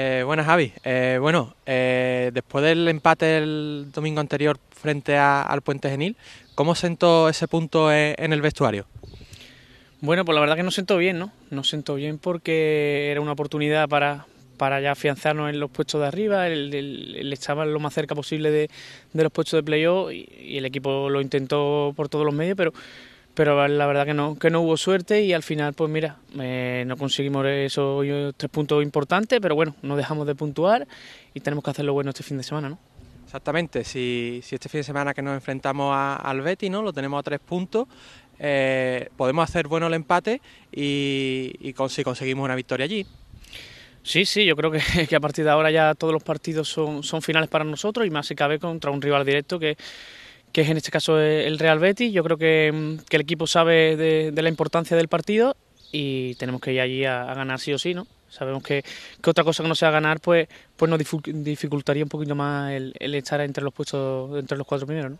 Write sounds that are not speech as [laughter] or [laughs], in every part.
Eh, buenas Javi, eh, bueno, eh, después del empate el domingo anterior frente al Puente Genil, ¿cómo sentó ese punto e, en, el vestuario? Bueno, pues la verdad que no sentó bien, ¿no? No sentó bien porque era una oportunidad para, para ya afianzarnos en los puestos de arriba, el, el, lo más cerca posible de, los puestos de playoff y el equipo lo intentó por todos los medios, pero pero la verdad que no, que no hubo suerte y al final, pues mira, eh, no conseguimos esos tres puntos importantes, pero bueno, no dejamos de puntuar y tenemos que hacerlo bueno este fin de semana, ¿no? Exactamente, si, este fin de semana que nos enfrentamos al Betty, ¿no? Lo tenemos a tres puntos, eh, podemos hacer bueno el empate y, si conseguimos una victoria allí. Sí, sí, yo creo que, [laughs] que, a partir de ahora ya todos los partidos son, son finales para nosotros y más si cabe contra un rival directo que que es en este caso el Real Betis. Yo creo que, mm, el equipo sabe de, la importancia del partido y tenemos que ir allí a, ganar sí o sí, ¿no? Sabemos que, otra cosa que no sea ganar, pues, pues nos dificultaría un poquito más el, estar entre los puestos, entre los cuatro primeros, ¿no?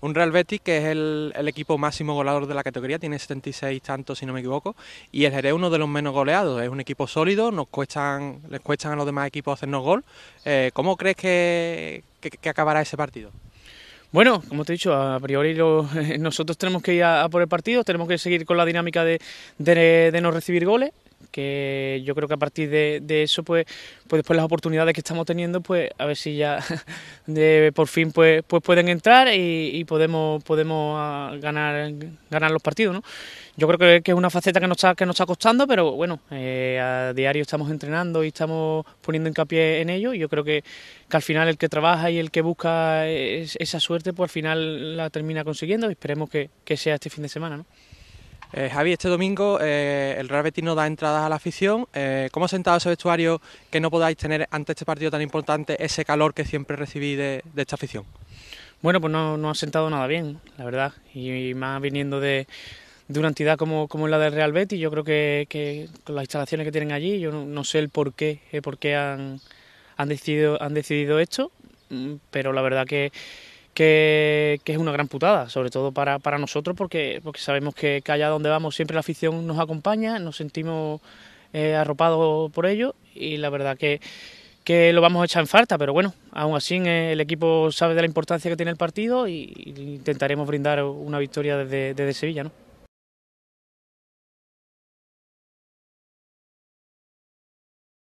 Un Real Betis que es el, equipo máximo goleador de la categoría, tiene 76 tantos si no me equivoco, y el Jerez uno de los menos goleados, es un equipo sólido, nos cuestan, les cuestan a los demás equipos hacernos gol. Eh, ¿Cómo crees que acabará ese partido? Bueno, como te he dicho, a priori [laughs] nosotros tenemos que ir a, por el partido, tenemos que seguir con la dinámica de, de no recibir goles que yo creo que a partir de, eso, pues, pues después las oportunidades que estamos teniendo, pues a ver si ya [laughs] por fin pues, pues pueden entrar y, podemos, podemos ah, ganar, ganar los partidos, ¿no? Yo creo que, es una faceta que nos está, que nos está costando, pero bueno, eh, a diario estamos entrenando y estamos poniendo hincapié en ello y yo creo que, al final el que trabaja y el que busca esa suerte, pues al final la termina consiguiendo y esperemos que, que sea este fin de semana, ¿no? Eh, Javi, este domingo eh, el Real Betis no da entradas a la afición. Eh, ¿Cómo ha sentado ese vestuario que no podáis tener ante este partido tan importante ese calor que siempre recibí de, esta afición? Bueno, pues no, no, ha sentado nada bien, la verdad. Y, más viniendo de, una entidad como, como la del Real Betis, yo creo que, con las instalaciones que tienen allí, yo no, sé el por qué, por han, decidido, han decidido esto, mm, pero la verdad que que, es una gran putada, sobre todo para, nosotros, porque, porque sabemos que, allá donde vamos siempre la afición nos acompaña, nos sentimos eh, arropados por ello y la verdad que, lo vamos a echar en falta, pero bueno, aún así el equipo sabe de la importancia que tiene el partido y, intentaremos brindar una victoria desde, desde Sevilla, ¿no?